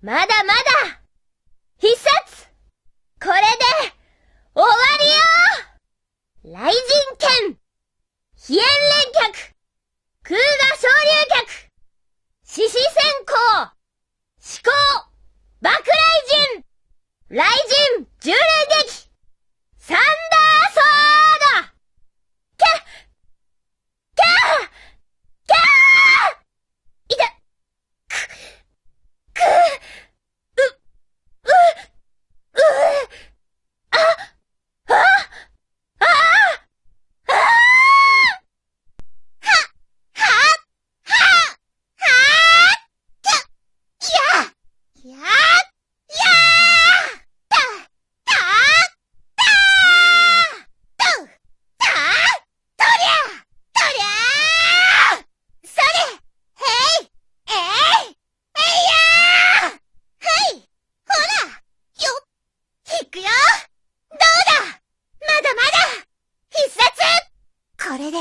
まだまだ必殺これで終わりよ雷神剣飛炎連脚空河昇竜脚獅子いくよどうだまだまだ必殺これで。